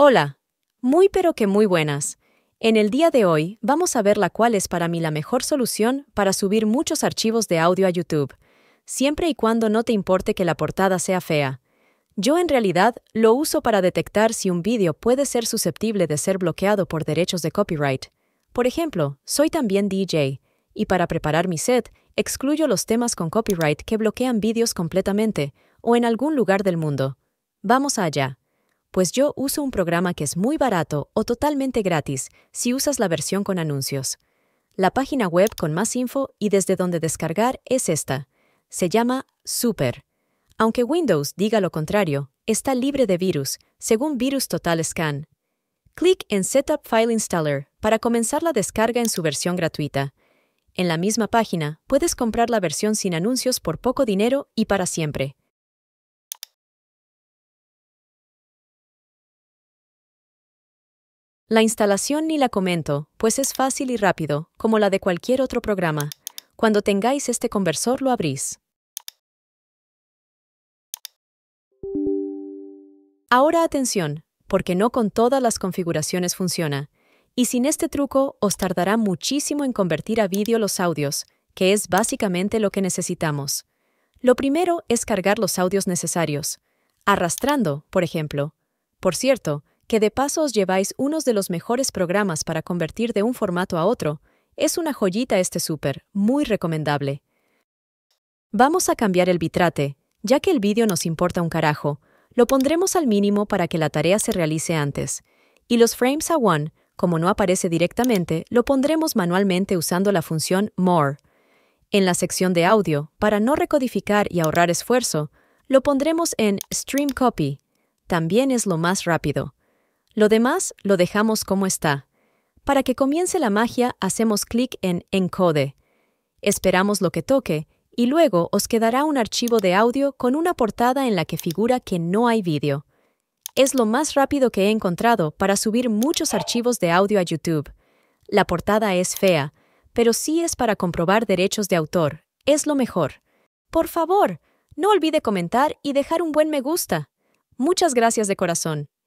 Hola, muy pero que muy buenas. En el día de hoy vamos a ver la cual es para mí la mejor solución para subir muchos archivos de audio a YouTube, siempre y cuando no te importe que la portada sea fea. Yo en realidad lo uso para detectar si un vídeo puede ser susceptible de ser bloqueado por derechos de copyright. Por ejemplo, soy también DJ, y para preparar mi set, excluyo los temas con copyright que bloquean vídeos completamente o en algún lugar del mundo. Vamos allá pues yo uso un programa que es muy barato o totalmente gratis si usas la versión con anuncios. La página web con más info y desde donde descargar es esta. Se llama Super. Aunque Windows diga lo contrario, está libre de virus, según Virus Total Scan. Clic en Setup File Installer para comenzar la descarga en su versión gratuita. En la misma página puedes comprar la versión sin anuncios por poco dinero y para siempre. La instalación ni la comento, pues es fácil y rápido, como la de cualquier otro programa. Cuando tengáis este conversor lo abrís. Ahora atención, porque no con todas las configuraciones funciona, y sin este truco os tardará muchísimo en convertir a vídeo los audios, que es básicamente lo que necesitamos. Lo primero es cargar los audios necesarios, arrastrando, por ejemplo. Por cierto, que de paso os lleváis unos de los mejores programas para convertir de un formato a otro, es una joyita este súper, muy recomendable. Vamos a cambiar el bitrate, ya que el vídeo nos importa un carajo, lo pondremos al mínimo para que la tarea se realice antes, y los frames a one, como no aparece directamente, lo pondremos manualmente usando la función More. En la sección de audio, para no recodificar y ahorrar esfuerzo, lo pondremos en Stream Copy. También es lo más rápido. Lo demás lo dejamos como está. Para que comience la magia hacemos clic en Encode. Esperamos lo que toque y luego os quedará un archivo de audio con una portada en la que figura que no hay vídeo. Es lo más rápido que he encontrado para subir muchos archivos de audio a YouTube. La portada es fea, pero sí es para comprobar derechos de autor. Es lo mejor. Por favor, no olvide comentar y dejar un buen me gusta. Muchas gracias de corazón.